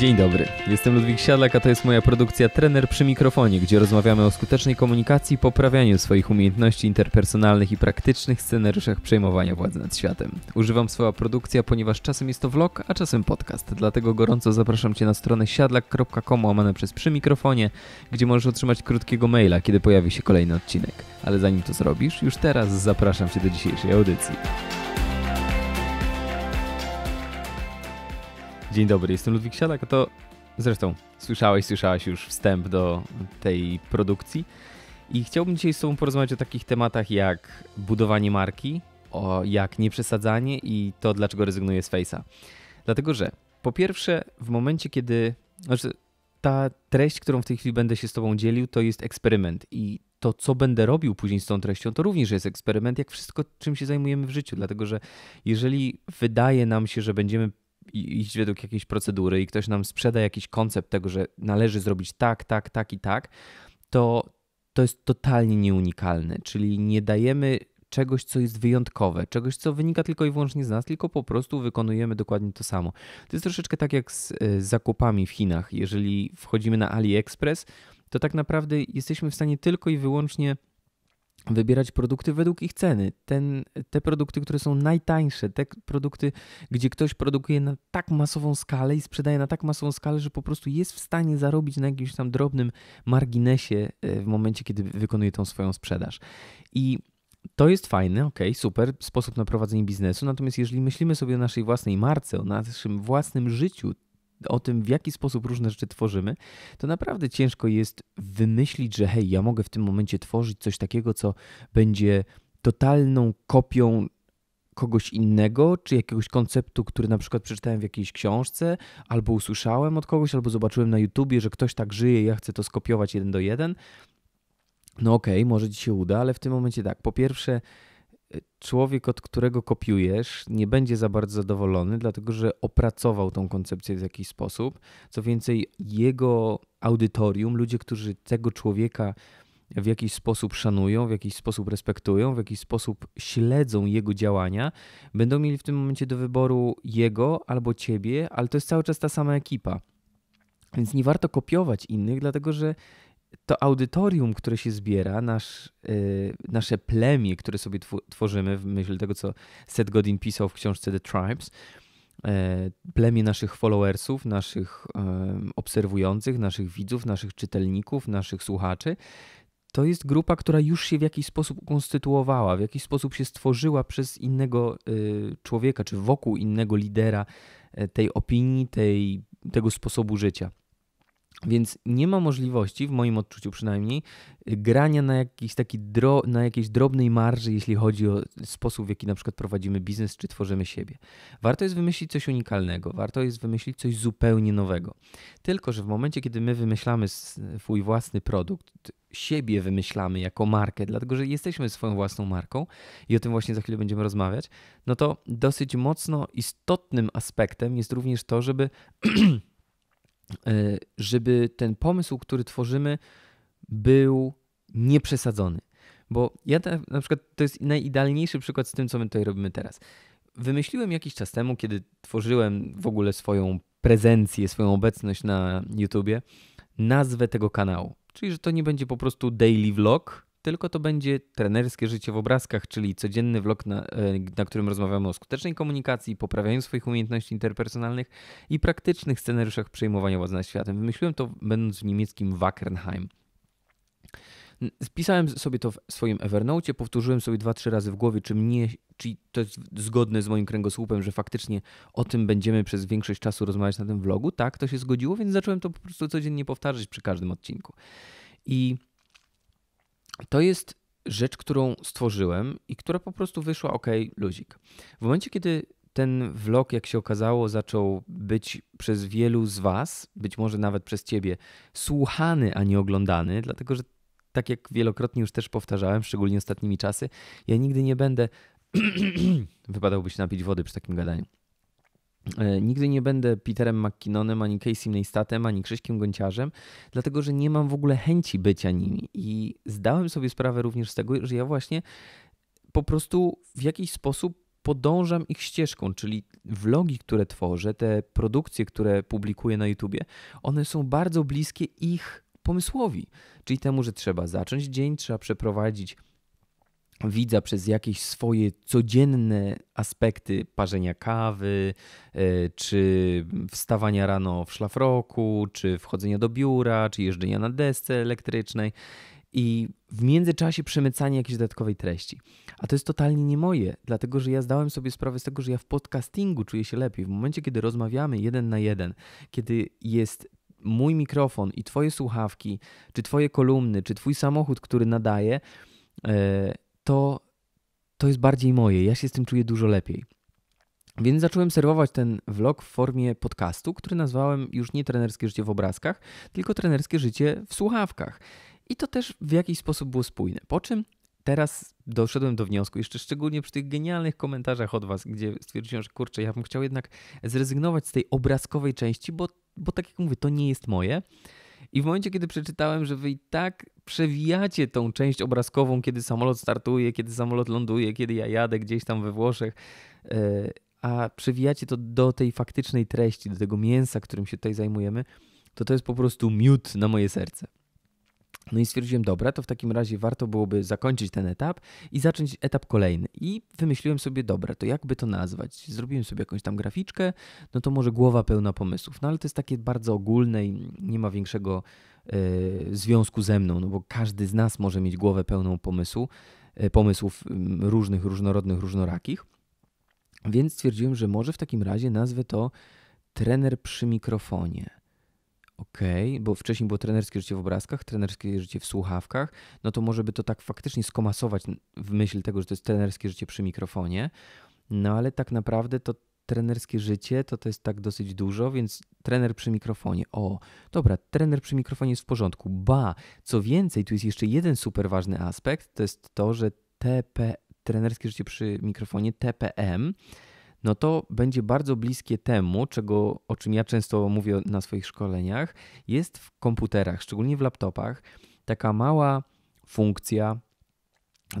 Dzień dobry, jestem Ludwik Siadlak, a to jest moja produkcja Trener przy mikrofonie, gdzie rozmawiamy o skutecznej komunikacji, poprawianiu swoich umiejętności interpersonalnych i praktycznych scenariuszach przejmowania władzy nad światem. Używam słowa produkcja, ponieważ czasem jest to vlog, a czasem podcast, dlatego gorąco zapraszam Cię na stronę siadlak.com łamane przez przy mikrofonie, gdzie możesz otrzymać krótkiego maila, kiedy pojawi się kolejny odcinek. Ale zanim to zrobisz, już teraz zapraszam Cię do dzisiejszej audycji. Dzień dobry, jestem Ludwik Siadak, a to zresztą słyszałeś, słyszałaś już wstęp do tej produkcji. I chciałbym dzisiaj z Tobą porozmawiać o takich tematach jak budowanie marki, o jak nieprzesadzanie i to, dlaczego rezygnuję z Face'a. Dlatego, że po pierwsze, w momencie, kiedy. Znaczy, ta treść, którą w tej chwili będę się z Tobą dzielił, to jest eksperyment. I to, co będę robił później z tą treścią, to również jest eksperyment, jak wszystko, czym się zajmujemy w życiu. Dlatego, że jeżeli wydaje nam się, że będziemy iść według jakiejś procedury i ktoś nam sprzeda jakiś koncept tego, że należy zrobić tak, tak, tak i tak, to to jest totalnie nieunikalne, czyli nie dajemy czegoś, co jest wyjątkowe, czegoś, co wynika tylko i wyłącznie z nas, tylko po prostu wykonujemy dokładnie to samo. To jest troszeczkę tak jak z e, zakupami w Chinach. Jeżeli wchodzimy na AliExpress, to tak naprawdę jesteśmy w stanie tylko i wyłącznie wybierać produkty według ich ceny. Ten, te produkty, które są najtańsze, te produkty, gdzie ktoś produkuje na tak masową skalę i sprzedaje na tak masową skalę, że po prostu jest w stanie zarobić na jakimś tam drobnym marginesie e, w momencie, kiedy wykonuje tą swoją sprzedaż. I to jest fajne, ok, super sposób na prowadzenie biznesu. Natomiast jeżeli myślimy sobie o naszej własnej marce, o naszym własnym życiu, o tym, w jaki sposób różne rzeczy tworzymy, to naprawdę ciężko jest wymyślić, że hej, ja mogę w tym momencie tworzyć coś takiego, co będzie totalną kopią kogoś innego, czy jakiegoś konceptu, który na przykład przeczytałem w jakiejś książce, albo usłyszałem od kogoś, albo zobaczyłem na YouTubie, że ktoś tak żyje, ja chcę to skopiować jeden do jeden. No okej, okay, może ci się uda, ale w tym momencie tak, po pierwsze, człowiek, od którego kopiujesz, nie będzie za bardzo zadowolony, dlatego że opracował tą koncepcję w jakiś sposób. Co więcej, jego audytorium, ludzie, którzy tego człowieka w jakiś sposób szanują, w jakiś sposób respektują, w jakiś sposób śledzą jego działania, będą mieli w tym momencie do wyboru jego albo ciebie, ale to jest cały czas ta sama ekipa. Więc nie warto kopiować innych, dlatego że to audytorium, które się zbiera, nasz, yy, nasze plemię, które sobie tw tworzymy, w myśl tego, co Seth Godin pisał w książce The Tribes, yy, plemię naszych followersów, naszych yy, obserwujących, naszych widzów, naszych czytelników, naszych słuchaczy, to jest grupa, która już się w jakiś sposób ukonstytuowała, w jakiś sposób się stworzyła przez innego y, człowieka, czy wokół innego lidera e, tej opinii, tej, tego sposobu życia. Więc nie ma możliwości, w moim odczuciu przynajmniej, grania na, jakiś taki dro, na jakiejś drobnej marży, jeśli chodzi o sposób, w jaki na przykład prowadzimy biznes czy tworzymy siebie. Warto jest wymyślić coś unikalnego, warto jest wymyślić coś zupełnie nowego. Tylko, że w momencie, kiedy my wymyślamy swój własny produkt, siebie wymyślamy jako markę, dlatego że jesteśmy swoją własną marką i o tym właśnie za chwilę będziemy rozmawiać, no to dosyć mocno istotnym aspektem jest również to, żeby E, żeby ten pomysł, który tworzymy, był nieprzesadzony. Bo ja te, na przykład to jest najidealniejszy przykład z tym, co my tutaj robimy teraz. Wymyśliłem jakiś czas temu, kiedy tworzyłem w ogóle swoją prezencję, swoją obecność na YouTubie, nazwę tego kanału. Czyli, że to nie będzie po prostu daily vlog, tylko to będzie trenerskie życie w obrazkach, czyli codzienny vlog, na, e, na którym rozmawiamy o skutecznej komunikacji, poprawianiu swoich umiejętności interpersonalnych i praktycznych scenariuszach przejmowania władzy nad światem. Wymyśliłem to będąc w niemieckim Wackernheim. Spisałem sobie to w swoim Evernote, powtórzyłem sobie dwa, trzy razy w głowie, czy mnie, czy to jest zgodne z moim kręgosłupem, że faktycznie o tym będziemy przez większość czasu rozmawiać na tym vlogu. Tak, to się zgodziło, więc zacząłem to po prostu codziennie powtarzać przy każdym odcinku. I to jest rzecz, którą stworzyłem i która po prostu wyszła ok, luzik. W momencie, kiedy ten vlog, jak się okazało, zaczął być przez wielu z Was, być może nawet przez Ciebie, słuchany, a nie oglądany, dlatego że tak jak wielokrotnie już też powtarzałem, szczególnie ostatnimi czasy, ja nigdy nie będę. Wypadałoby się napić wody przy takim gadaniu. E, nigdy nie będę Peterem McKinnonem, ani Casey Neistatem, ani Krzyśkiem Gąciarzem, dlatego że nie mam w ogóle chęci bycia nimi. I zdałem sobie sprawę również z tego, że ja właśnie po prostu w jakiś sposób podążam ich ścieżką, czyli vlogi, które tworzę, te produkcje, które publikuję na YouTubie, one są bardzo bliskie ich pomysłowi, czyli temu, że trzeba zacząć dzień, trzeba przeprowadzić widza przez jakieś swoje codzienne aspekty parzenia kawy, e, czy wstawania rano w szlafroku, czy wchodzenia do biura, czy jeżdżenia na desce elektrycznej i w międzyczasie przemycanie jakiejś dodatkowej treści. A to jest totalnie nie moje, dlatego że ja zdałem sobie sprawę z tego, że ja w podcastingu czuję się lepiej. W momencie, kiedy rozmawiamy jeden na jeden, kiedy jest mój mikrofon i twoje słuchawki, czy twoje kolumny, czy twój samochód, który nadaje, e, to, to jest bardziej moje. Ja się z tym czuję dużo lepiej. Więc zacząłem serwować ten vlog w formie podcastu, który nazwałem już nie trenerskie życie w obrazkach, tylko trenerskie życie w słuchawkach. I to też w jakiś sposób było spójne. Po czym teraz doszedłem do wniosku, jeszcze szczególnie przy tych genialnych komentarzach od Was, gdzie stwierdziłem, że kurczę, ja bym chciał jednak zrezygnować z tej obrazkowej części, bo, bo tak jak mówię, to nie jest moje. I w momencie, kiedy przeczytałem, że wy i tak przewijacie tą część obrazkową, kiedy samolot startuje, kiedy samolot ląduje, kiedy ja jadę gdzieś tam we Włoszech, e, a przewijacie to do tej faktycznej treści, do tego mięsa, którym się tutaj zajmujemy, to to jest po prostu miód na moje serce. No i stwierdziłem, dobra, to w takim razie warto byłoby zakończyć ten etap i zacząć etap kolejny. I wymyśliłem sobie, dobra, to jakby to nazwać? Zrobiłem sobie jakąś tam graficzkę, no to może głowa pełna pomysłów. No ale to jest takie bardzo ogólne i nie ma większego y, związku ze mną, no bo każdy z nas może mieć głowę pełną pomysłu, y, pomysłów y, różnych, różnorodnych, różnorakich. Więc stwierdziłem, że może w takim razie nazwę to trener przy mikrofonie. Okej, okay, bo wcześniej było trenerskie życie w obrazkach, trenerskie życie w słuchawkach, no to może by to tak faktycznie skomasować w myśl tego, że to jest trenerskie życie przy mikrofonie, no ale tak naprawdę to trenerskie życie to to jest tak dosyć dużo, więc trener przy mikrofonie. O, dobra, trener przy mikrofonie jest w porządku. Ba, co więcej, tu jest jeszcze jeden super ważny aspekt, to jest to, że TP, trenerskie życie przy mikrofonie, TPM, no to będzie bardzo bliskie temu, czego, o czym ja często mówię na swoich szkoleniach, jest w komputerach, szczególnie w laptopach, taka mała funkcja,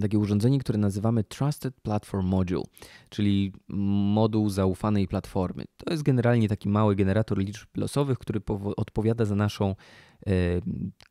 takie urządzenie, które nazywamy Trusted Platform Module, czyli moduł zaufanej platformy. To jest generalnie taki mały generator liczb losowych, który odpowiada za naszą E,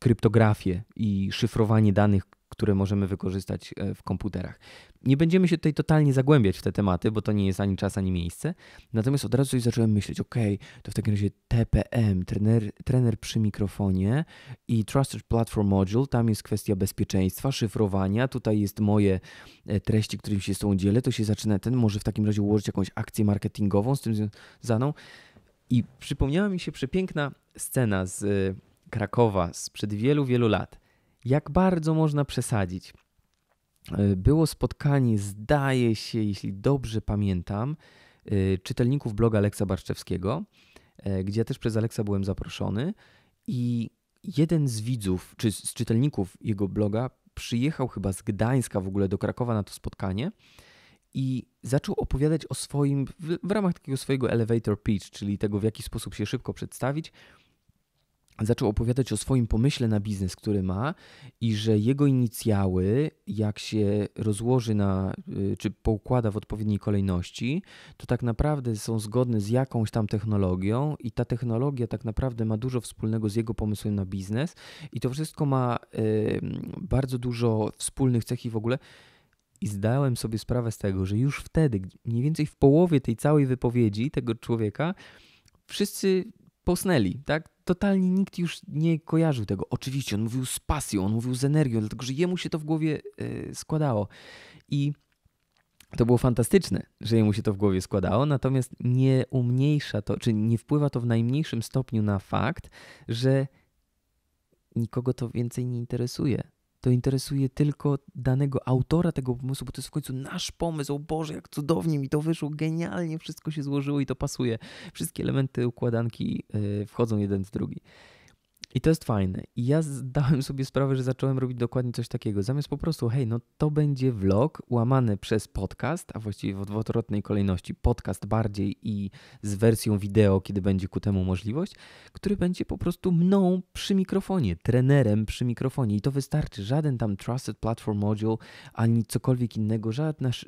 kryptografię i szyfrowanie danych, które możemy wykorzystać e, w komputerach. Nie będziemy się tutaj totalnie zagłębiać w te tematy, bo to nie jest ani czas, ani miejsce. Natomiast od razu zacząłem myśleć, ok, to w takim razie TPM, trener, trener przy mikrofonie i Trusted Platform Module, tam jest kwestia bezpieczeństwa, szyfrowania, tutaj jest moje e, treści, którymi się z tą dzielę, to się zaczyna ten, może w takim razie ułożyć jakąś akcję marketingową z tym związaną. I przypomniała mi się przepiękna scena z Krakowa sprzed wielu, wielu lat, jak bardzo można przesadzić. E, było spotkanie, zdaje się, jeśli dobrze pamiętam, e, czytelników bloga Aleksa Barczewskiego, e, gdzie ja też przez Aleksa byłem zaproszony i jeden z widzów, czy z czytelników jego bloga przyjechał chyba z Gdańska w ogóle do Krakowa na to spotkanie i zaczął opowiadać o swoim, w, ramach takiego swojego elevator pitch, czyli tego w jaki sposób się szybko przedstawić, zaczął opowiadać o swoim pomyśle na biznes, który ma i że jego inicjały, jak się rozłoży na, y, czy poukłada w odpowiedniej kolejności, to tak naprawdę są zgodne z jakąś tam technologią i ta technologia tak naprawdę ma dużo wspólnego z jego pomysłem na biznes i to wszystko ma y, bardzo dużo wspólnych cech i w ogóle. I zdałem sobie sprawę z tego, że już wtedy, mniej więcej w połowie tej całej wypowiedzi tego człowieka, wszyscy połsnęli, tak? Totalnie nikt już nie kojarzył tego. Oczywiście on mówił z pasją, on mówił z energią, dlatego że jemu się to w głowie yy, składało. I to było fantastyczne, że jemu się to w głowie składało, natomiast nie umniejsza to, czy nie wpływa to w najmniejszym stopniu na fakt, że nikogo to więcej nie interesuje to interesuje tylko danego autora tego pomysłu, bo to jest w końcu nasz pomysł. O Boże, jak cudownie mi to wyszło, genialnie wszystko się złożyło i to pasuje. Wszystkie elementy układanki y, wchodzą jeden w drugi. I to jest fajne. I ja zdałem sobie sprawę, że zacząłem robić dokładnie coś takiego. Zamiast po prostu, hej, no to będzie vlog łamany przez podcast, a właściwie w odwrotnej kolejności podcast bardziej i z wersją wideo, kiedy będzie ku temu możliwość, który będzie po prostu mną przy mikrofonie, trenerem przy mikrofonie. I to wystarczy. Żaden tam Trusted Platform Module, ani cokolwiek innego,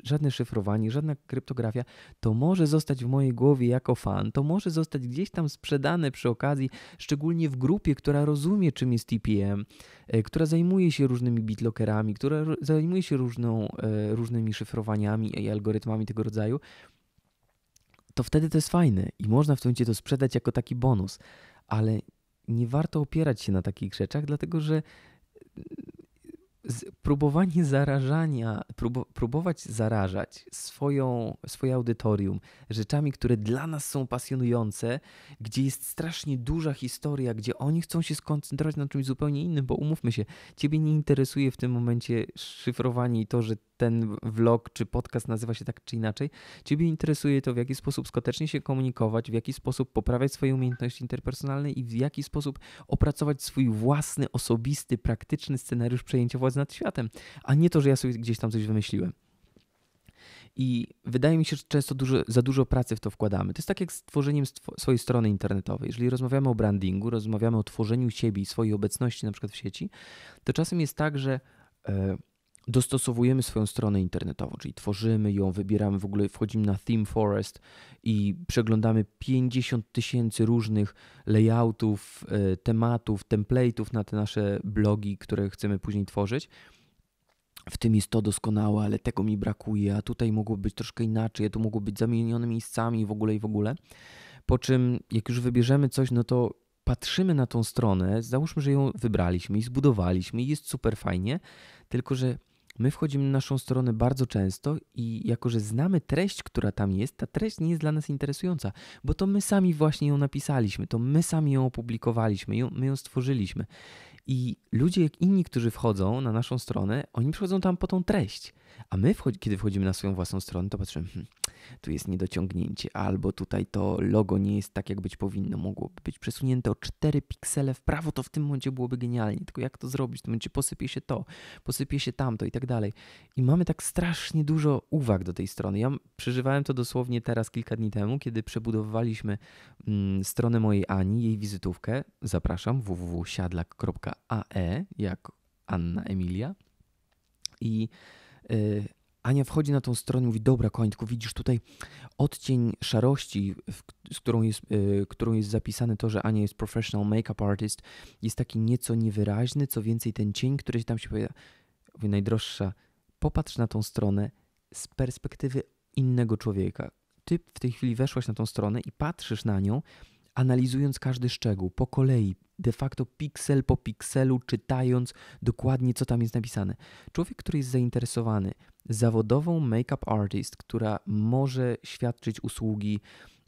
żadne szyfrowanie, żadna kryptografia. To może zostać w mojej głowie jako fan, to może zostać gdzieś tam sprzedane przy okazji, szczególnie w grupie, która która rozumie, czym jest TPM, e, która zajmuje się różnymi bitlockerami, która zajmuje się różną, e, różnymi szyfrowaniami i algorytmami tego rodzaju, to wtedy to jest fajne i można w tym momencie to sprzedać jako taki bonus, ale nie warto opierać się na takich rzeczach, dlatego że próbowanie zarażania, prób, próbować zarażać swoją, swoje audytorium rzeczami, które dla nas są pasjonujące, gdzie jest strasznie duża historia, gdzie oni chcą się skoncentrować na czymś zupełnie innym, bo umówmy się, ciebie nie interesuje w tym momencie szyfrowanie i to, że ten vlog czy podcast nazywa się tak czy inaczej. Ciebie interesuje to, w jaki sposób skutecznie się komunikować, w jaki sposób poprawiać swoje umiejętności interpersonalne i w jaki sposób opracować swój własny, osobisty, praktyczny scenariusz przejęcia władzy nad światem, a nie to, że ja sobie gdzieś tam coś wymyśliłem. I wydaje mi się, że często dużo, za dużo pracy w to wkładamy. To jest tak jak z tworzeniem swojej strony internetowej. Jeżeli rozmawiamy o brandingu, rozmawiamy o tworzeniu siebie i swojej obecności na przykład w sieci, to czasem jest tak, że e, dostosowujemy swoją stronę internetową, czyli tworzymy ją, wybieramy w ogóle, wchodzimy na Theme Forest i przeglądamy 50 tysięcy różnych layoutów, e, tematów, template'ów na te nasze blogi, które chcemy później tworzyć. W tym jest to doskonałe, ale tego mi brakuje, a tutaj mogło być troszkę inaczej, a tu mogło być zamienione miejscami w ogóle i w ogóle. Po czym, jak już wybierzemy coś, no to patrzymy na tą stronę, załóżmy, że ją wybraliśmy i zbudowaliśmy i jest super fajnie, tylko że My wchodzimy na naszą stronę bardzo często i jako, że znamy treść, która tam jest, ta treść nie jest dla nas interesująca, bo to my sami właśnie ją napisaliśmy, to my sami ją opublikowaliśmy, my ją stworzyliśmy. I ludzie, jak inni, którzy wchodzą na naszą stronę, oni przychodzą tam po tą treść. A my, kiedy wchodzimy na swoją własną stronę, to patrzymy, hmm, tu jest niedociągnięcie, albo tutaj to logo nie jest tak, jak być powinno. Mogłoby być przesunięte o 4 piksele w prawo, to w tym momencie byłoby genialnie. Tylko jak to zrobić? W tym momencie posypie się to, posypie się tamto i tak dalej. I mamy tak strasznie dużo uwag do tej strony. Ja przeżywałem to dosłownie teraz, kilka dni temu, kiedy przebudowywaliśmy mm, stronę mojej Ani, jej wizytówkę. Zapraszam, www.siadlak.com AE, jak Anna Emilia. I y, Ania wchodzi na tą stronę i mówi, dobra koń, tylko widzisz tutaj odcień szarości, w, z którą jest, y, którą jest zapisane to, że Ania jest professional makeup artist, jest taki nieco niewyraźny, co więcej ten cień, który tam się pojawia, mówi, najdroższa, popatrz na tą stronę z perspektywy innego człowieka. Ty w tej chwili weszłaś na tą stronę i patrzysz na nią, analizując każdy szczegół po kolei, de facto piksel po pikselu, czytając dokładnie, co tam jest napisane. Człowiek, który jest zainteresowany zawodową make-up artist, która może świadczyć usługi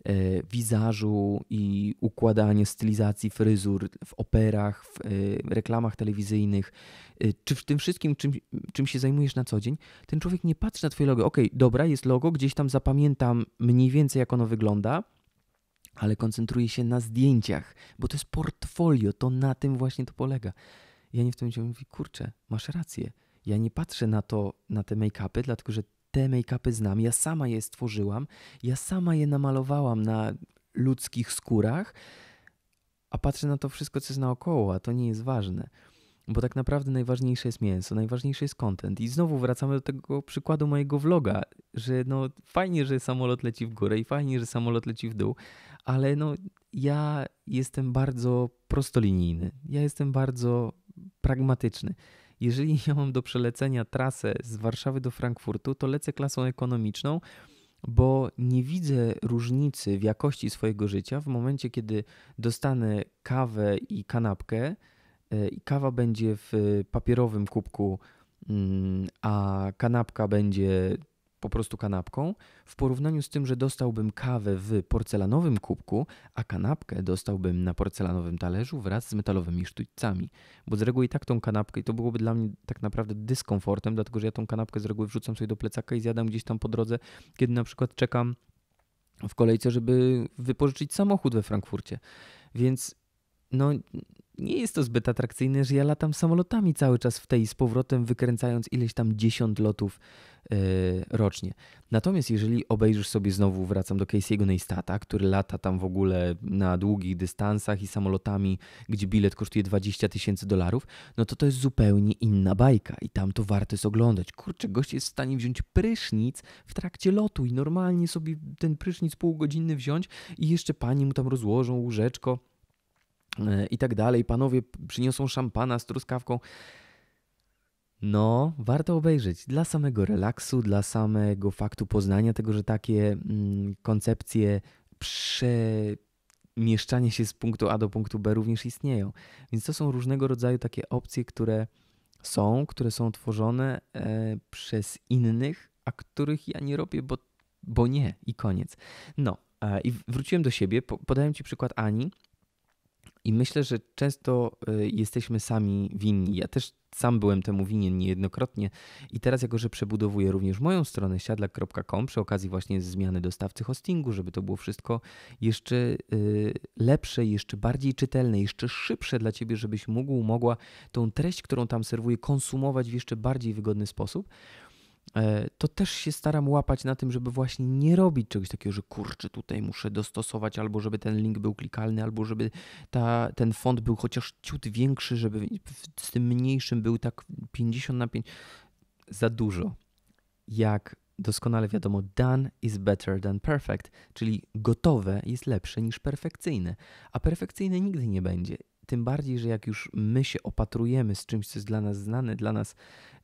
e, wizażu i układanie stylizacji fryzur w operach, w e, reklamach telewizyjnych, e, czy w tym wszystkim, czym, czym się zajmujesz na co dzień, ten człowiek nie patrzy na twoje logo. Ok, dobra, jest logo, gdzieś tam zapamiętam mniej więcej, jak ono wygląda, ale koncentruję się na zdjęciach, bo to jest portfolio, to na tym właśnie to polega. ja nie w tym momencie mówię, kurczę, masz rację. Ja nie patrzę na to, na te make-upy, dlatego że te make-upy znam, ja sama je stworzyłam, ja sama je namalowałam na ludzkich skórach, a patrzę na to wszystko, co jest naokoło, a to nie jest ważne. Bo tak naprawdę najważniejsze jest mięso, najważniejszy jest content. I znowu wracamy do tego przykładu mojego vloga, że no fajnie, że samolot leci w górę i fajnie, że samolot leci w dół, ale no, ja jestem bardzo prostolinijny, ja jestem bardzo pragmatyczny. Jeżeli ja mam do przelecenia trasę z Warszawy do Frankfurtu, to lecę klasą ekonomiczną, bo nie widzę różnicy w jakości swojego życia w momencie, kiedy dostanę kawę i kanapkę e, i kawa będzie w papierowym kubku, mm, a kanapka będzie po prostu kanapką, w porównaniu z tym, że dostałbym kawę w porcelanowym kubku, a kanapkę dostałbym na porcelanowym talerzu wraz z metalowymi sztućcami. Bo z reguły i tak tą kanapkę, i to byłoby dla mnie tak naprawdę dyskomfortem, dlatego że ja tą kanapkę z reguły wrzucam sobie do plecaka i zjadam gdzieś tam po drodze, kiedy na przykład czekam w kolejce, żeby wypożyczyć samochód we Frankfurcie. Więc no nie jest to zbyt atrakcyjne, że ja latam samolotami cały czas w tej z powrotem, wykręcając ileś tam dziesiąt lotów yy, rocznie. Natomiast jeżeli obejrzysz sobie znowu, wracam do Casey'ego Neistata, który lata tam w ogóle na długich dystansach i samolotami, gdzie bilet kosztuje 20 tysięcy dolarów, no to to jest zupełnie inna bajka i tam to warto jest oglądać. Kurczę, gość jest w stanie wziąć prysznic w trakcie lotu i normalnie sobie ten prysznic półgodzinny wziąć i jeszcze pani mu tam rozłożą łóżeczko i tak dalej. Panowie przyniosą szampana z truskawką. No, warto obejrzeć dla samego relaksu, dla samego faktu poznania tego, że takie mm, koncepcje przemieszczania się z punktu A do punktu B również istnieją. Więc to są różnego rodzaju takie opcje, które są, które są tworzone e, przez innych, a których ja nie robię, bo, bo nie i koniec. No, e, i wróciłem do siebie, po, podałem Ci przykład Ani, i myślę, że często y, jesteśmy sami winni. Ja też sam byłem temu winien niejednokrotnie i teraz jako, że przebudowuję również moją stronę siadlak.com przy okazji właśnie zmiany dostawcy hostingu, żeby to było wszystko jeszcze y, lepsze, jeszcze bardziej czytelne, jeszcze szybsze dla Ciebie, żebyś mógł, mogła tą treść, którą tam serwuję, konsumować w jeszcze bardziej wygodny sposób E, to też się staram łapać na tym, żeby właśnie nie robić czegoś takiego, że kurczę, tutaj muszę dostosować, albo żeby ten link był klikalny, albo żeby ta, ten font był chociaż ciut większy, żeby z tym mniejszym był tak 50 na 5. Za dużo. Jak doskonale wiadomo, done is better than perfect, czyli gotowe jest lepsze niż perfekcyjne, a perfekcyjne nigdy nie będzie tym bardziej, że jak już my się opatrujemy z czymś, co jest dla nas znane, dla nas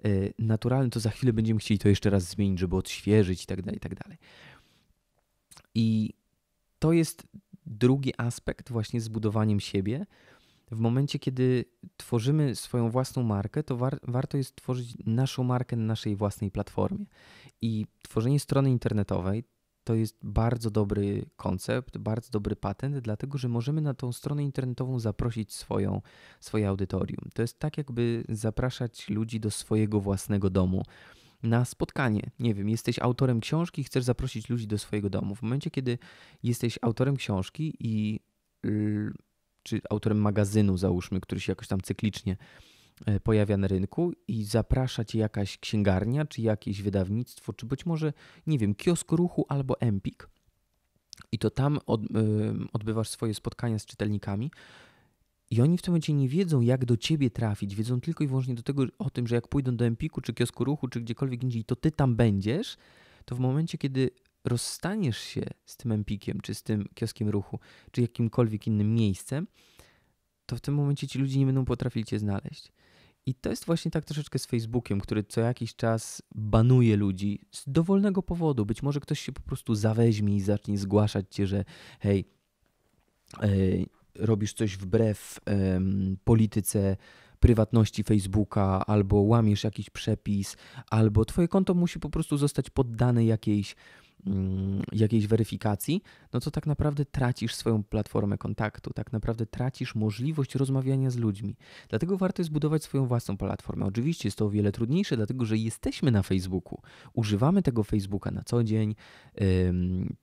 e, naturalne, to za chwilę będziemy chcieli to jeszcze raz zmienić, żeby odświeżyć tak i tak dalej I to jest drugi aspekt właśnie z budowaniem siebie. W momencie, kiedy tworzymy swoją własną markę, to war warto jest tworzyć naszą markę na naszej własnej platformie. I tworzenie strony internetowej to jest bardzo dobry koncept, bardzo dobry patent, dlatego że możemy na tą stronę internetową zaprosić swoją, swoje audytorium. To jest tak, jakby zapraszać ludzi do swojego własnego domu na spotkanie. Nie wiem, jesteś autorem książki, chcesz zaprosić ludzi do swojego domu. W momencie, kiedy jesteś autorem książki i. czy autorem magazynu, załóżmy, który się jakoś tam cyklicznie E, pojawia na rynku i zaprasza cię jakaś księgarnia, czy jakieś wydawnictwo, czy być może, nie wiem, kiosk ruchu albo Empik. I to tam od, e, odbywasz swoje spotkania z czytelnikami. I oni w tym momencie nie wiedzą, jak do ciebie trafić. Wiedzą tylko i wyłącznie do tego, o tym, że jak pójdą do Empiku, czy kiosku ruchu, czy gdziekolwiek indziej, to ty tam będziesz, to w momencie, kiedy rozstaniesz się z tym Empikiem, czy z tym kioskiem ruchu, czy jakimkolwiek innym miejscem, to w tym momencie ci ludzie nie będą potrafili cię znaleźć. I to jest właśnie tak troszeczkę z Facebookiem, który co jakiś czas banuje ludzi z dowolnego powodu. Być może ktoś się po prostu zaweźmie i zacznie zgłaszać cię, że hej, e, robisz coś wbrew polityce prywatności Facebooka, albo łamiesz jakiś przepis, albo twoje konto musi po prostu zostać poddane jakiejś Mm, jakiejś weryfikacji, no to tak naprawdę tracisz swoją platformę kontaktu, tak naprawdę tracisz możliwość rozmawiania z ludźmi. Dlatego warto jest budować swoją własną platformę. Oczywiście jest to o wiele trudniejsze, dlatego że jesteśmy na Facebooku, używamy tego Facebooka na co dzień,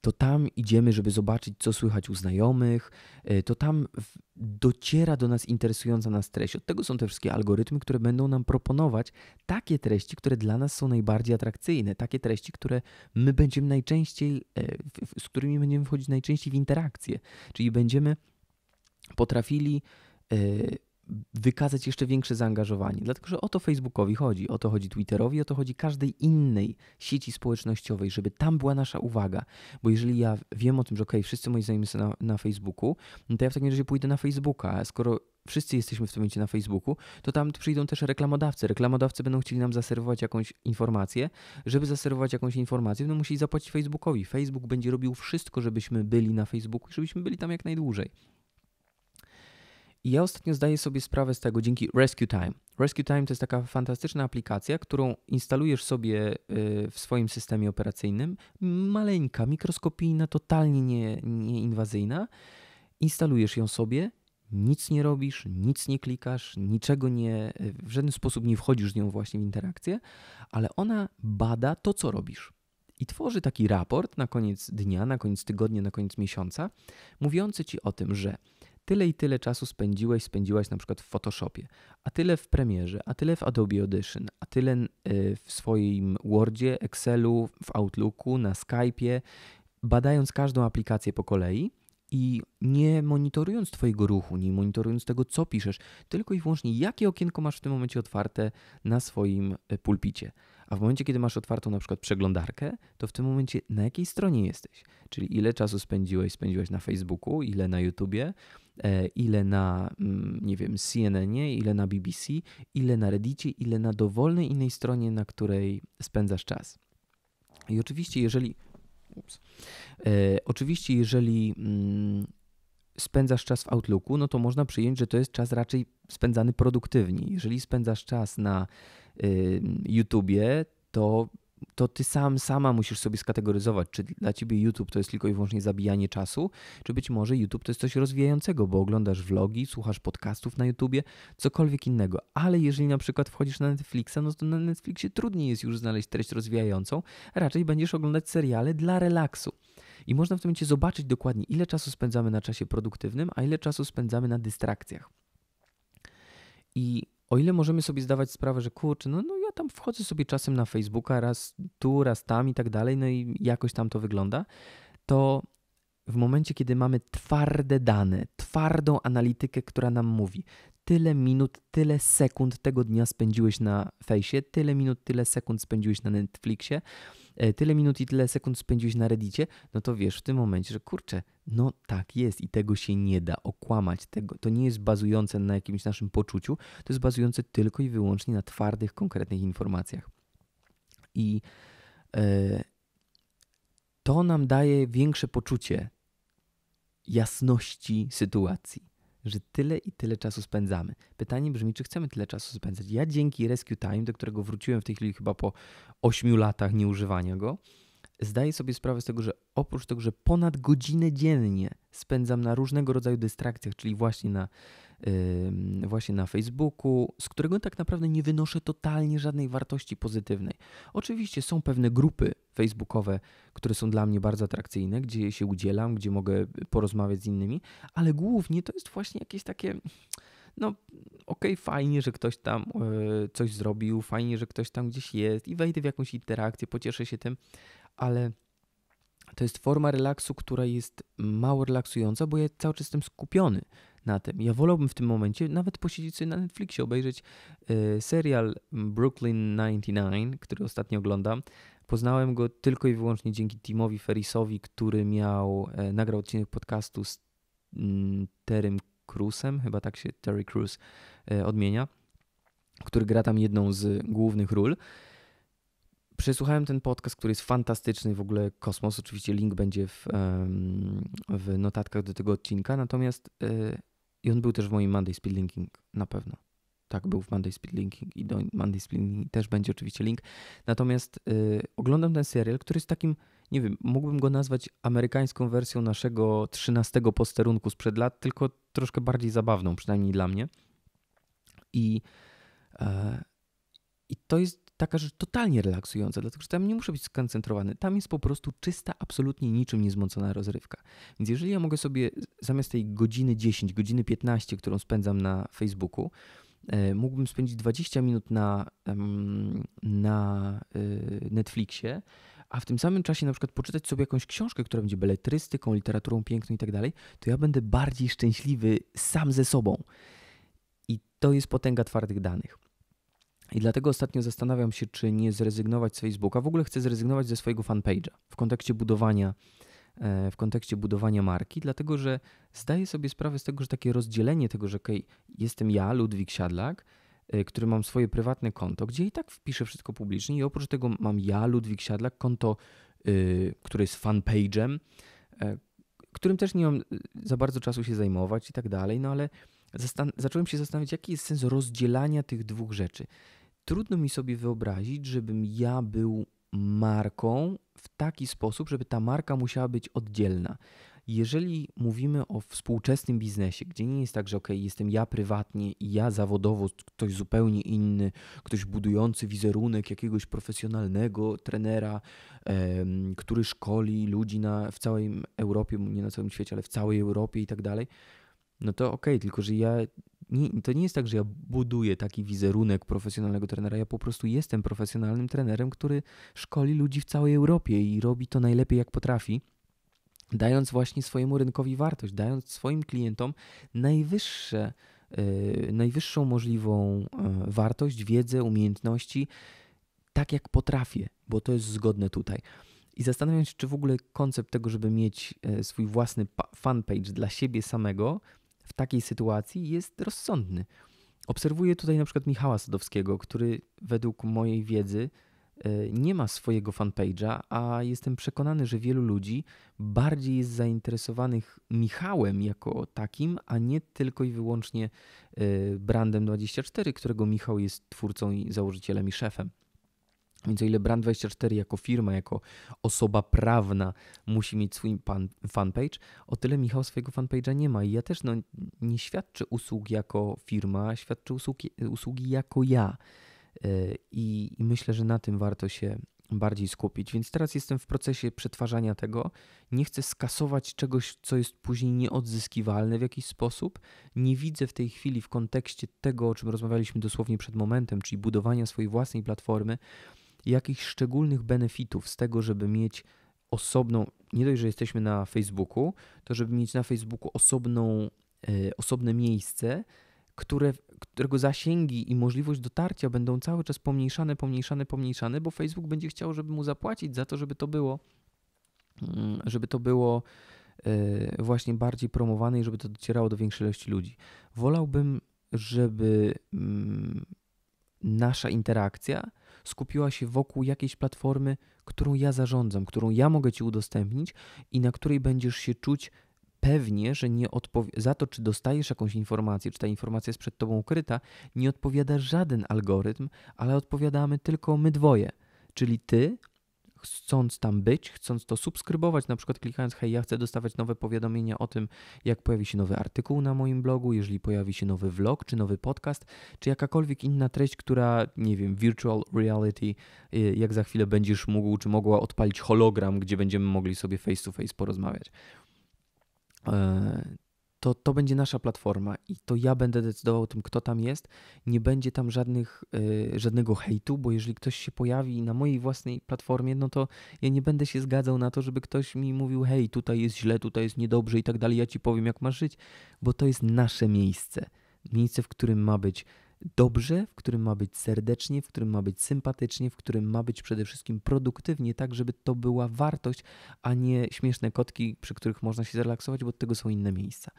to tam idziemy, żeby zobaczyć, co słychać u znajomych, e, to tam dociera do nas interesująca nas treść. Od tego są te wszystkie algorytmy, które będą nam proponować takie treści, które dla nas są najbardziej atrakcyjne, takie treści, które my będziemy najczęściej, e, z którymi będziemy wchodzić najczęściej w interakcję, czyli będziemy potrafili e, wykazać jeszcze większe zaangażowanie. Dlatego, że o to Facebookowi chodzi, o to chodzi Twitterowi, o to chodzi każdej innej sieci społecznościowej, żeby tam była nasza uwaga. Bo jeżeli ja wiem o tym, że okej, okay, wszyscy moi znajomi są na, na Facebooku, no to ja w takim razie pójdę na Facebooka, a skoro wszyscy jesteśmy w tym momencie na Facebooku, to tam przyjdą też reklamodawcy. Reklamodawcy będą chcieli nam zaserwować jakąś informację. Żeby zaserwować jakąś informację, będą musieli zapłacić Facebookowi. Facebook będzie robił wszystko, żebyśmy byli na Facebooku i żebyśmy byli tam jak najdłużej. I ja ostatnio zdaję sobie sprawę z tego dzięki Rescue Time. Rescue Time to jest taka fantastyczna aplikacja, którą instalujesz sobie e, w swoim systemie operacyjnym. Maleńka, mikroskopijna, totalnie nie, nieinwazyjna. Instalujesz ją sobie, nic nie robisz, nic nie klikasz, niczego nie, e, w żaden sposób nie wchodzisz z nią właśnie w interakcję, ale ona bada to, co robisz. I tworzy taki raport na koniec dnia, na koniec tygodnia, na koniec miesiąca, mówiący ci o tym, że tyle i tyle czasu spędziłeś, spędziłaś na przykład w Photoshopie, a tyle w Premierze, a tyle w Adobe Audition, a tyle e, w swoim Wordzie, Excelu, w Outlooku, na Skype'ie, badając każdą aplikację po kolei i nie monitorując Twojego ruchu, nie monitorując tego, co piszesz, tylko i wyłącznie jakie okienko masz w tym momencie otwarte na swoim e, pulpicie. A w momencie, kiedy masz otwartą na przykład przeglądarkę, to w tym momencie na jakiej stronie jesteś? Czyli ile czasu spędziłeś, spędziłeś na Facebooku, ile na YouTubie, e, ile na, mm, nie wiem, CNN-ie, ile na BBC, ile na Reddicie, ile na dowolnej innej stronie, na której spędzasz czas. I oczywiście, jeżeli. Ups, e, oczywiście, jeżeli mm, spędzasz czas w Outlooku, no to można przyjąć, że to jest czas raczej spędzany produktywnie. Jeżeli spędzasz czas na Y, YouTubie, to, to ty sam, sama musisz sobie skategoryzować, czy dla ciebie YouTube to jest tylko i wyłącznie zabijanie czasu, czy być może YouTube to jest coś rozwijającego, bo oglądasz vlogi, słuchasz podcastów na YouTubie, cokolwiek innego. Ale jeżeli na przykład wchodzisz na Netflixa, no to na Netflixie trudniej jest już znaleźć treść rozwijającą, raczej będziesz oglądać seriale dla relaksu. I można w tym momencie zobaczyć dokładnie, ile czasu spędzamy na czasie produktywnym, a ile czasu spędzamy na dystrakcjach. I o ile możemy sobie zdawać sprawę, że kurczę, no, no ja tam wchodzę sobie czasem na Facebooka, raz tu, raz tam i tak dalej, no i jakoś tam to wygląda, to w momencie, kiedy mamy twarde dane, twardą analitykę, która nam mówi, tyle minut, tyle sekund tego dnia spędziłeś na fejsie, tyle minut, tyle sekund spędziłeś na Netflixie, E, tyle minut i tyle sekund spędziłeś na Reddicie, no to wiesz w tym momencie, że kurczę, no tak jest i tego się nie da okłamać. Tego, to nie jest bazujące na jakimś naszym poczuciu, to jest bazujące tylko i wyłącznie na twardych, konkretnych informacjach. I yy, to nam daje większe poczucie jasności sytuacji że tyle i tyle czasu spędzamy. Pytanie brzmi, czy chcemy tyle czasu spędzać? Ja dzięki Rescue Time, do którego wróciłem w tej chwili chyba po 8 latach nieużywania go, zdaję sobie sprawę z tego, że oprócz tego, że ponad godzinę dziennie spędzam na różnego rodzaju dystrakcjach, czyli właśnie na właśnie na Facebooku, z którego tak naprawdę nie wynoszę totalnie żadnej wartości pozytywnej. Oczywiście są pewne grupy facebookowe, które są dla mnie bardzo atrakcyjne, gdzie się udzielam, gdzie mogę porozmawiać z innymi, ale głównie to jest właśnie jakieś takie no okej, okay, fajnie, że ktoś tam yy, coś zrobił, fajnie, że ktoś tam gdzieś jest i wejdę w jakąś interakcję, pocieszę się tym, ale to jest forma relaksu, która jest mało relaksująca, bo ja cały czas jestem skupiony na tym. Ja wolałbym w tym momencie nawet posiedzieć sobie na Netflixie, obejrzeć y, serial Brooklyn 99, który ostatnio oglądam. Poznałem go tylko i wyłącznie dzięki Timowi Ferrisowi, który miał, e, nagrał odcinek podcastu z y, Cruzem, chyba tak się Terry Cruz e, odmienia, który gra tam jedną z głównych ról. Przesłuchałem ten podcast, który jest fantastyczny, w ogóle kosmos. Oczywiście link będzie w, w notatkach do tego odcinka. Natomiast e, i on był też w moim Monday Speed Linking, na pewno. Tak, był w Monday Speed Linking i do Monday Speed Linking też będzie oczywiście link. Natomiast yy, oglądam ten serial, który jest takim, nie wiem, mógłbym go nazwać amerykańską wersją naszego 13 posterunku sprzed lat, tylko troszkę bardziej zabawną, przynajmniej dla mnie. I, yy, i to jest taka rzecz totalnie relaksująca, dlatego że tam nie muszę być skoncentrowany. Tam jest po prostu czysta, absolutnie niczym niezmącona rozrywka. Więc jeżeli ja mogę sobie zamiast tej godziny 10, godziny 15, którą spędzam na Facebooku, e, mógłbym spędzić 20 minut na, na e, Netflixie, a w tym samym czasie na przykład poczytać sobie jakąś książkę, która będzie beletrystyką, literaturą piękną i tak dalej, to ja będę bardziej szczęśliwy sam ze sobą. I to jest potęga twardych danych. I dlatego ostatnio zastanawiam się, czy nie zrezygnować z Facebooka. W ogóle chcę zrezygnować ze swojego fanpage'a w kontekście budowania, e, w kontekście budowania marki, dlatego że zdaję sobie sprawę z tego, że takie rozdzielenie tego, że okay, jestem ja, Ludwik Siadlak, e, który mam swoje prywatne konto, gdzie i tak wpiszę wszystko publicznie i oprócz tego mam ja, Ludwik Siadlak, konto, e, które jest fanpage'em, którym też nie mam za bardzo czasu się zajmować i tak dalej, no ale zacząłem się zastanawiać, jaki jest sens rozdzielania tych dwóch rzeczy. Trudno mi sobie wyobrazić, żebym ja był marką w taki sposób, żeby ta marka musiała być oddzielna. Jeżeli mówimy o współczesnym biznesie, gdzie nie jest tak, że ok, jestem ja prywatnie i ja zawodowo, ktoś zupełnie inny, ktoś budujący wizerunek jakiegoś profesjonalnego trenera, który szkoli ludzi na, w całej Europie, nie na całym świecie, ale w całej Europie i tak dalej, no to ok, tylko że ja nie, to nie jest tak, że ja buduję taki wizerunek profesjonalnego trenera. Ja po prostu jestem profesjonalnym trenerem, który szkoli ludzi w całej Europie i robi to najlepiej, jak potrafi dając właśnie swojemu rynkowi wartość, dając swoim klientom najwyższe, yy, najwyższą możliwą yy, wartość, wiedzę, umiejętności, tak jak potrafię, bo to jest zgodne tutaj. I zastanawiam się, czy w ogóle koncept tego, żeby mieć e, swój własny fanpage dla siebie samego, w takiej sytuacji jest rozsądny. Obserwuję tutaj na przykład Michała Sadowskiego, który według mojej wiedzy e, nie ma swojego fanpage'a, a jestem przekonany, że wielu ludzi bardziej jest zainteresowanych Michałem jako takim, a nie tylko i wyłącznie e, brandem 24, którego Michał jest twórcą i założycielem i szefem. Więc o ile Brand24 jako firma, jako osoba prawna musi mieć swój pan, fanpage, o tyle Michał swojego fanpage'a nie ma. I ja też no, nie świadczę usług jako firma, świadczę usługi, usługi jako ja. E, I, myślę, że na tym warto się bardziej skupić. Więc teraz jestem w procesie przetwarzania tego. Nie chcę skasować czegoś, co jest później nieodzyskiwalne w jakiś sposób. Nie widzę w tej chwili w kontekście tego, o czym rozmawialiśmy dosłownie przed momentem, czyli budowania swojej własnej platformy, jakichś szczególnych benefitów z tego, żeby mieć osobną, nie dość, że jesteśmy na Facebooku, to żeby mieć na Facebooku osobną, yy, osobne miejsce, które, którego zasięgi i możliwość dotarcia będą cały czas pomniejszane, pomniejszane, pomniejszane, bo Facebook będzie chciał, żeby mu zapłacić za to, żeby to było, mm, żeby to było e, właśnie bardziej promowane i żeby to docierało do większej ilości ludzi. Wolałbym, żeby mm, nasza interakcja skupiła się wokół jakiejś platformy, którą ja zarządzam, którą ja mogę Ci udostępnić i na której będziesz się czuć pewnie, że nie za to, czy dostajesz jakąś informację, czy ta informacja jest przed Tobą ukryta, nie odpowiada żaden algorytm, ale odpowiadamy tylko my dwoje, czyli Ty chcąc tam być, chcąc to subskrybować, na przykład klikając hej, ja chcę dostawać nowe powiadomienia o tym, jak pojawi się nowy artykuł na moim blogu, jeżeli pojawi się nowy vlog, czy nowy podcast, czy jakakolwiek inna treść, która, nie wiem, virtual reality, y, jak za chwilę będziesz mógł, czy mogła odpalić hologram, gdzie będziemy mogli sobie face to face porozmawiać. E, to to będzie nasza platforma i to ja będę decydował o tym, kto tam jest. Nie będzie tam żadnych, yy, żadnego hejtu, bo jeżeli ktoś się pojawi na mojej własnej platformie, no to ja nie będę się zgadzał na to, żeby ktoś mi mówił, hej, tutaj jest źle, tutaj jest niedobrze i tak dalej, ja ci powiem, jak masz żyć, bo to jest nasze miejsce. Miejsce, w którym ma być dobrze, w którym ma być serdecznie, w którym ma być sympatycznie, w którym ma być przede wszystkim produktywnie, tak żeby to była wartość, a nie śmieszne kotki, przy których można się zrelaksować, bo od tego są inne miejsca.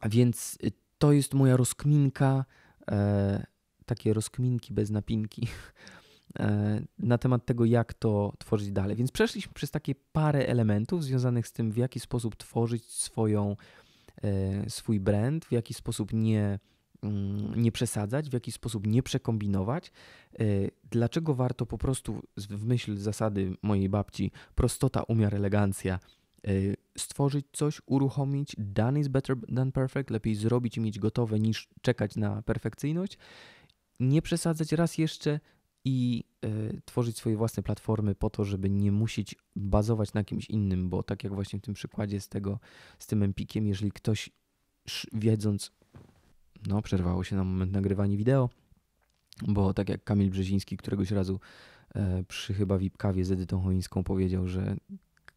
A więc y, to jest moja rozkminka, e, takie rozkminki bez napinki e, na temat tego, jak to tworzyć dalej. Więc przeszliśmy przez takie parę elementów związanych z tym, w jaki sposób tworzyć swoją, e, swój brand, w jaki sposób nie Mm, nie przesadzać, w jaki sposób nie przekombinować. E, dlaczego warto po prostu, w myśl zasady mojej babci, prostota, umiar, elegancja, e, stworzyć coś, uruchomić. Done is better than perfect. Lepiej zrobić i mieć gotowe niż czekać na perfekcyjność. Nie przesadzać raz jeszcze i y, tworzyć swoje własne platformy po to, żeby nie musieć bazować na kimś innym, bo tak jak właśnie w tym przykładzie z tego, z tym Empikiem, jeżeli ktoś wiedząc no, przerwało się na moment nagrywanie wideo, bo tak jak Kamil Brzeziński któregoś razu e, przy chyba VIP kawie z Edytą Choińską powiedział, że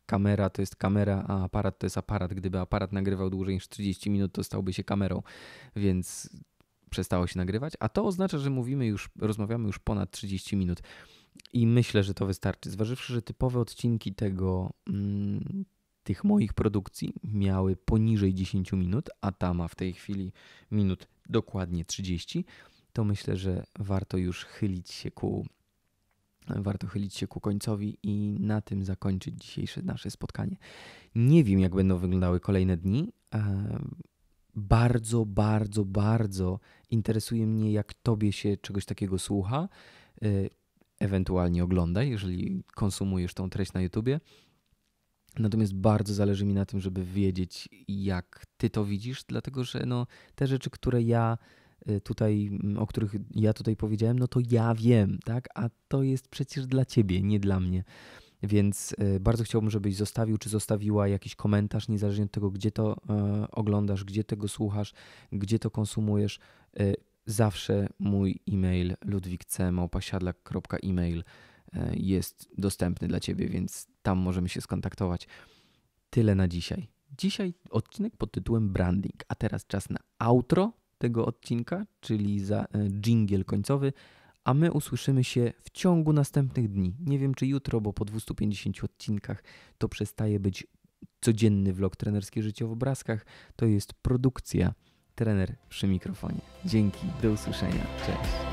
kamera to jest kamera, a aparat to jest aparat. Gdyby aparat nagrywał dłużej niż 30 minut, to stałby się kamerą, więc przestało się nagrywać, a to oznacza, że mówimy już, rozmawiamy już ponad 30 minut. I myślę, że to wystarczy. Zważywszy, że typowe odcinki tego, mm, tych moich produkcji miały poniżej 10 minut, a ta ma w tej chwili minut dokładnie 30, to myślę, że warto już chylić się ku warto chylić się ku końcowi i na tym zakończyć dzisiejsze nasze spotkanie. Nie wiem, jak będą wyglądały kolejne dni. E, bardzo, bardzo, bardzo interesuje mnie, jak tobie się czegoś takiego słucha, e, ewentualnie ogląda, jeżeli konsumujesz tą treść na YouTubie. Natomiast bardzo zależy mi na tym, żeby wiedzieć, jak ty to widzisz, dlatego że no, te rzeczy, które ja y, tutaj, mm, o których ja tutaj powiedziałem, no to ja wiem, tak? A to jest przecież dla ciebie, nie dla mnie. Więc y, bardzo chciałbym, żebyś zostawił czy zostawiła jakiś komentarz, niezależnie od tego, gdzie to y, oglądasz, gdzie tego słuchasz, gdzie to konsumujesz. Zawsze mój e-mail ludwikcmałpasiadlak.email E, jest dostępny dla Ciebie, więc tam możemy się skontaktować. Tyle na dzisiaj. Dzisiaj odcinek pod tytułem Branding, a teraz czas na outro tego odcinka, czyli za jingle e, końcowy, a my usłyszymy się w ciągu następnych dni. Nie wiem czy jutro, bo po 250 odcinkach to przestaje być codzienny vlog trenerski życie w obrazkach, to jest produkcja trener przy mikrofonie. Dzięki, do usłyszenia, cześć.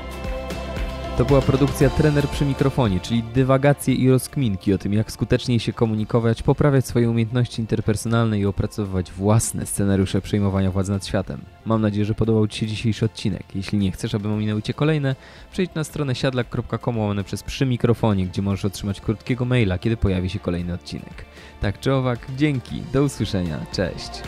To była produkcja Trener przy mikrofonie, czyli dywagacje i rozkminki o tym, jak skuteczniej się komunikować, poprawiać swoje umiejętności interpersonalne i opracowywać własne scenariusze przejmowania władzy nad światem. Mam nadzieję, że podobał Ci się dzisiejszy odcinek. Jeśli nie chcesz, aby ominęły Cię kolejne, przejdź na stronę siadlak.com łamane przez przy mikrofonie, gdzie możesz otrzymać krótkiego maila, kiedy pojawi się kolejny odcinek. Tak czy owak, dzięki, do usłyszenia, cześć.